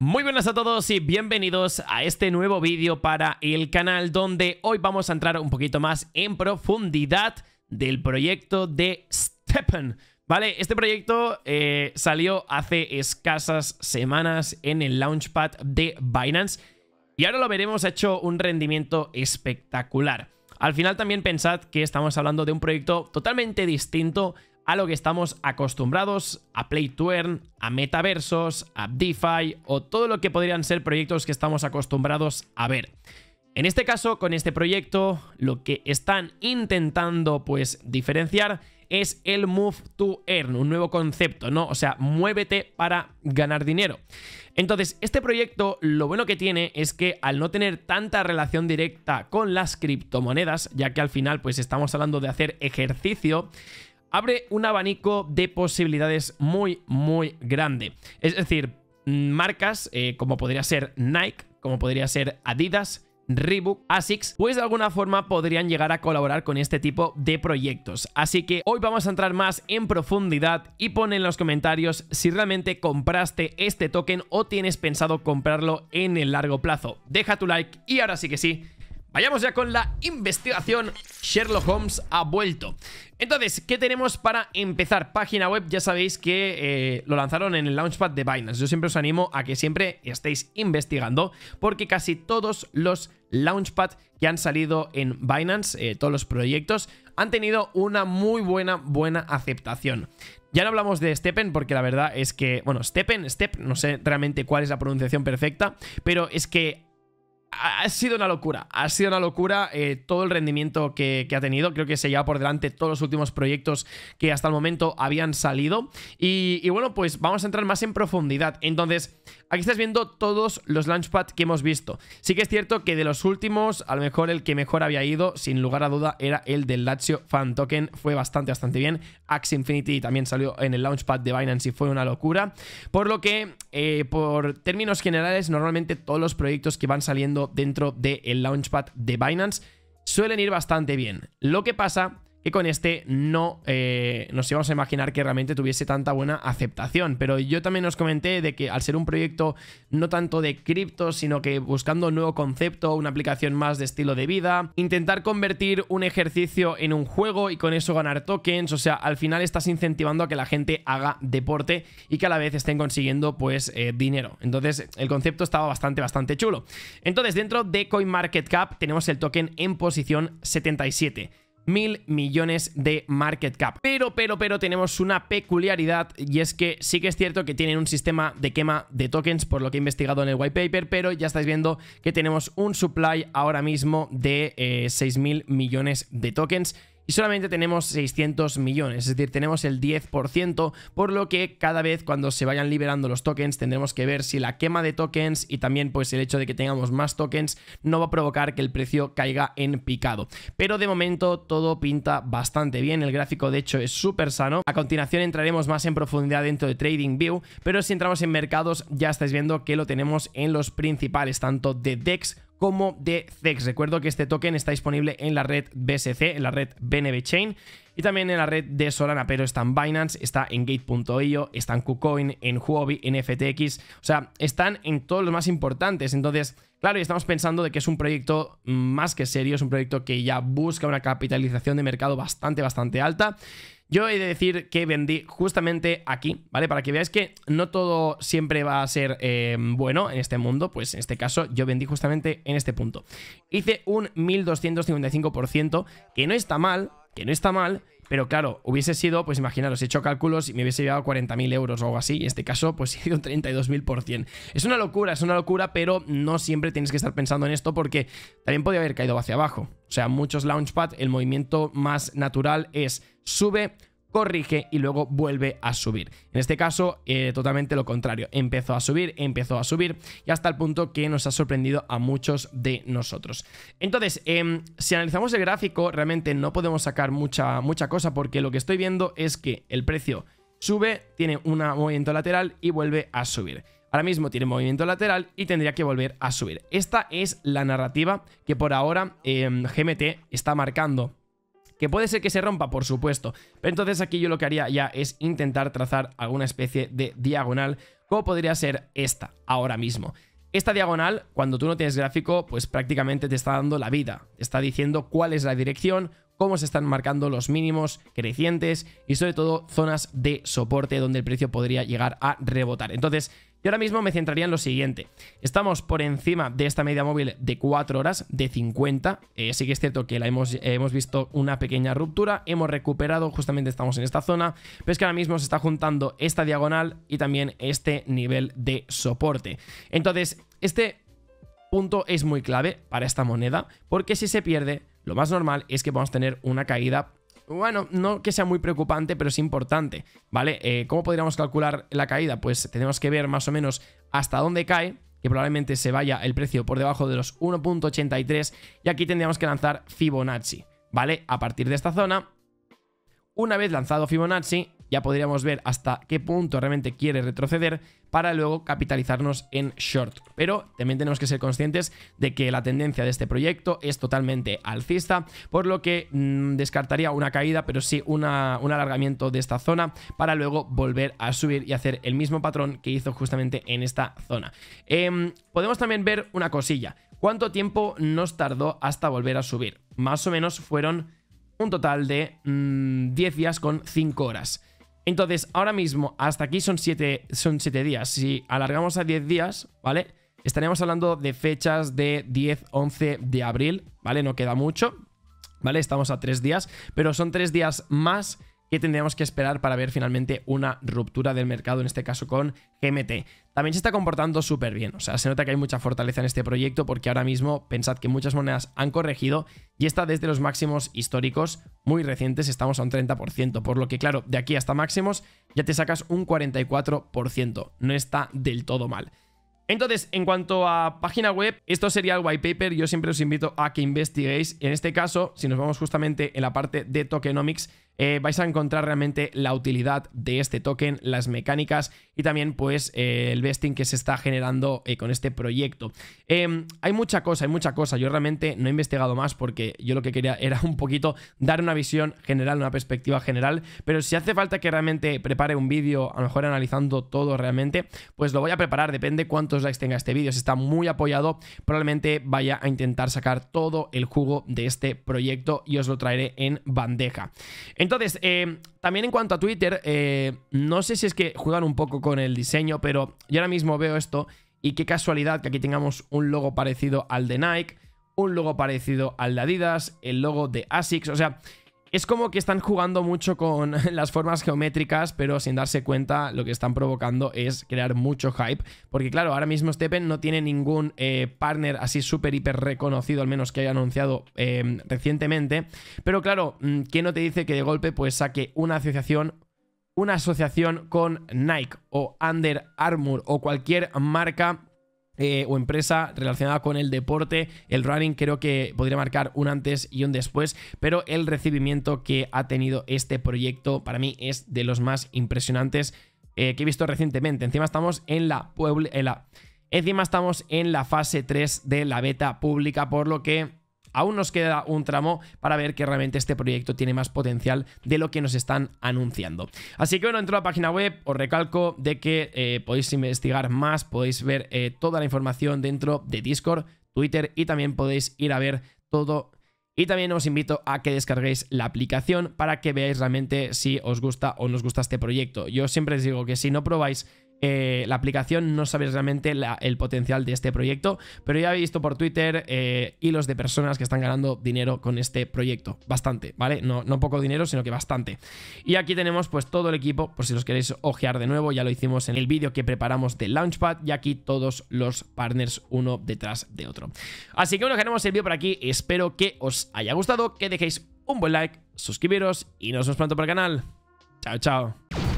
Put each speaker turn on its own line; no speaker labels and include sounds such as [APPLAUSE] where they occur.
Muy buenas a todos y bienvenidos a este nuevo vídeo para el canal donde hoy vamos a entrar un poquito más en profundidad del proyecto de Steppen. Vale, este proyecto eh, salió hace escasas semanas en el launchpad de Binance y ahora lo veremos ha hecho un rendimiento espectacular. Al final también pensad que estamos hablando de un proyecto totalmente distinto a lo que estamos acostumbrados, a Play to Earn, a metaversos, a DeFi o todo lo que podrían ser proyectos que estamos acostumbrados a ver. En este caso, con este proyecto, lo que están intentando pues diferenciar es el Move to Earn, un nuevo concepto, ¿no? O sea, muévete para ganar dinero. Entonces, este proyecto lo bueno que tiene es que al no tener tanta relación directa con las criptomonedas, ya que al final pues estamos hablando de hacer ejercicio, abre un abanico de posibilidades muy, muy grande. Es decir, marcas eh, como podría ser Nike, como podría ser Adidas, Reebok, ASICS, pues de alguna forma podrían llegar a colaborar con este tipo de proyectos. Así que hoy vamos a entrar más en profundidad y pon en los comentarios si realmente compraste este token o tienes pensado comprarlo en el largo plazo. Deja tu like y ahora sí que sí, Vayamos ya con la investigación Sherlock Holmes ha vuelto Entonces, ¿qué tenemos para empezar? Página web, ya sabéis que eh, lo lanzaron en el Launchpad de Binance Yo siempre os animo a que siempre estéis investigando Porque casi todos los Launchpad que han salido en Binance, eh, todos los proyectos Han tenido una muy buena, buena aceptación ya no hablamos de Steppen porque la verdad es que, bueno, Steppen, Step, no sé realmente cuál es la pronunciación perfecta, pero es que ha sido una locura, ha sido una locura eh, todo el rendimiento que, ha tenido. Creo que se lleva por delante todos los últimos proyectos que hasta el momento habían salido. y bueno, pues vamos a entrar más en profundidad. Entonces, Aquí estás viendo todos los Launchpad que hemos visto. Sí que es cierto que de los últimos, a lo mejor el que mejor había ido, sin lugar a duda, era el del Lazio Fan Token. Fue bastante, bastante bien. Axe Infinity también salió en el Launchpad de Binance y fue una locura. Por lo que, eh, por términos generales, normalmente todos los proyectos que van saliendo dentro del Launchpad de Binance suelen ir bastante bien. Lo que pasa que con este no eh, nos íbamos a imaginar que realmente tuviese tanta buena aceptación. Pero yo también os comenté de que al ser un proyecto no tanto de cripto, sino que buscando un nuevo concepto, una aplicación más de estilo de vida, intentar convertir un ejercicio en un juego y con eso ganar tokens, o sea, al final estás incentivando a que la gente haga deporte y que a la vez estén consiguiendo pues eh, dinero. Entonces el concepto estaba bastante, bastante chulo. Entonces dentro de CoinMarketCap tenemos el token en posición 77 mil millones de market cap. Pero, pero, pero tenemos una peculiaridad y es que sí que es cierto que tienen un sistema de quema de tokens, por lo que he investigado en el white paper, pero ya estáis viendo que tenemos un supply ahora mismo de eh, seis mil millones de tokens y solamente tenemos 600 millones, es decir, tenemos el 10%, por lo que cada vez cuando se vayan liberando los tokens tendremos que ver si la quema de tokens y también pues el hecho de que tengamos más tokens no va a provocar que el precio caiga en picado. Pero de momento todo pinta bastante bien, el gráfico de hecho es súper sano. A continuación entraremos más en profundidad dentro de Trading View pero si entramos en mercados ya estáis viendo que lo tenemos en los principales, tanto de DEX como de ZEX, Recuerdo que este token está disponible en la red BSC, en la red BNB Chain, y también en la red de Solana, pero está en Binance, está en Gate.io, está en KuCoin, en Huobi, en FTX. O sea, están en todos los más importantes. Entonces, claro, y estamos pensando de que es un proyecto más que serio, es un proyecto que ya busca una capitalización de mercado bastante, bastante alta. Yo he de decir que vendí justamente aquí, ¿vale? Para que veáis que no todo siempre va a ser eh, bueno en este mundo, pues en este caso yo vendí justamente en este punto. Hice un 1255%, que no está mal, que no está mal, pero claro, hubiese sido, pues imaginaros, he hecho cálculos y me hubiese llevado 40.000 euros o algo así. En este caso, pues [LAUGHS] he ido 32.000%. Es una locura, es una locura, pero no siempre tienes que estar pensando en esto porque también podría haber caído hacia abajo. O sea, muchos Launchpad, el movimiento más natural es sube, corrige y luego vuelve a subir. En este caso, eh, totalmente lo contrario. Empezó a subir, empezó a subir y hasta el punto que nos ha sorprendido a muchos de nosotros. Entonces, em, si analizamos el gráfico, realmente no podemos sacar mucha, mucha cosa porque lo que estoy viendo es que el precio sube, tiene un movimiento lateral y vuelve a subir. Ahora mismo tiene movimiento lateral y tendría que volver a subir. Esta es la narrativa que por ahora em, GMT está marcando que puede ser que se rompa, por supuesto. Pero entonces aquí yo lo que haría ya es intentar trazar alguna especie de diagonal, como podría ser esta, ahora mismo. Esta diagonal, cuando tú no tienes gráfico, pues prácticamente te está dando la vida. Te está diciendo cuál es la dirección, cómo se están marcando los mínimos crecientes y sobre todo zonas de soporte donde el precio podría llegar a rebotar. Entonces, y ahora mismo me centraría en lo siguiente. Estamos por encima de esta media móvil de 4 horas, de 50. Eh, sí que es cierto que la hemos, hemos visto una pequeña ruptura, hemos recuperado, justamente estamos en esta zona, pero es que ahora mismo se está juntando esta diagonal y también este nivel de soporte. Entonces, este punto es muy clave para esta moneda, porque si se pierde, lo más normal es que vamos a tener una caída bueno, no que sea muy preocupante, pero es importante, ¿vale? Eh, ¿Cómo podríamos calcular la caída? Pues tenemos que ver más o menos hasta dónde cae, que probablemente se vaya el precio por debajo de los 1.83 y aquí tendríamos que lanzar Fibonacci, ¿vale? A partir de esta zona, una vez lanzado Fibonacci, ya podríamos ver hasta qué punto realmente quiere retroceder para luego capitalizarnos en short. Pero también tenemos que ser conscientes de que la tendencia de este proyecto es totalmente alcista, por lo que mm, descartaría una caída, pero sí un alargamiento de esta zona para luego volver a subir y hacer el mismo patrón que hizo justamente en esta zona. Em, podemos también ver una cosilla. ¿Cuánto tiempo nos tardó hasta volver a subir? Más o menos fueron un total de 10 mm, días con 5 horas. Entonces, ahora mismo, hasta aquí son 7 son días. Si alargamos a 10 días, ¿vale? Estaríamos hablando de fechas de 10, 11 de abril, ¿vale? No queda mucho, ¿vale? Estamos a 3 días, pero son 3 días más que tendríamos que esperar para ver finalmente una ruptura del mercado, en este caso con GMT. También se está comportando súper bien, o sea, se nota que hay mucha fortaleza en este proyecto porque ahora mismo pensad que muchas monedas han corregido y está desde los máximos históricos muy recientes, estamos a un 30%, por lo que claro, de aquí hasta máximos ya te sacas un 44%, no está del todo mal. Entonces, en cuanto a página web, esto sería el white paper. Yo siempre os invito a que investiguéis. En este caso, si nos vamos justamente en la parte de tokenomics, eh, vais a encontrar realmente la utilidad de este token, las mecánicas y también pues eh, el besting que se está generando eh, con este proyecto. Em, hay mucha cosa, hay mucha cosa. Yo realmente no he investigado más porque yo lo que quería [LAUGHS] era un poquito dar una visión general, una perspectiva general. Pero si hace falta que realmente prepare un vídeo, a lo mejor analizando todo realmente, pues lo voy a preparar. Depende cuántos likes tenga este vídeo. Si está muy apoyado, probablemente vaya a intentar sacar todo el jugo de este proyecto y os lo traeré en bandeja. Entonces, eh, también en cuanto a Twitter, eh, no sé si es que juegan un poco con el diseño, pero yo ahora mismo veo esto y qué casualidad que aquí tengamos un logo parecido al de Nike, un logo parecido al de Adidas, el logo de ASICS, o sea... Es como que están jugando mucho con [LAUGHS] las formas geométricas, pero sin darse cuenta lo que están provocando es crear mucho hype. Porque claro, ahora mismo Steppen no tiene ningún eh, partner así súper, hiper reconocido, al menos que haya anunciado em, recientemente. Pero claro, mm, ¿quién no te dice que de golpe pues saque una asociación una asociación con Nike o Under Armour o cualquier marca eh, o empresa relacionada con el deporte. El running creo que podría marcar un antes y un después, pero el recibimiento que ha tenido este proyecto para mí es de los más impresionantes eh, que he visto recientemente. Encima estamos en la, en la, encima estamos en la fase 3 de la beta pública, por lo que aún nos queda un tramo para ver que realmente este proyecto tiene más potencial de lo que nos están anunciando. Así que bueno, entro a la página web, os recalco de que eh, podéis investigar más, podéis ver eh, toda la información dentro de Discord, Twitter y también podéis ir a ver todo y también os invito a que descarguéis la aplicación para que veáis realmente si os gusta o no os gusta este proyecto. Yo siempre os digo que si no probáis eh, la aplicación, no sabéis realmente el potencial de este proyecto, pero ya he visto por Twitter eh, hilos de personas que están ganando dinero con este proyecto, bastante, ¿vale? No, poco dinero, sino que bastante. Y aquí tenemos pues todo el equipo, por si los queréis ojear de nuevo, ya lo hicimos en el vídeo que preparamos de Launchpad y aquí todos los partners uno detrás de otro. Así que bueno, tenemos el vídeo por aquí, espero que os haya gustado, que dejéis un buen like, suscribiros y nos vemos pronto por el canal. Chao, chao.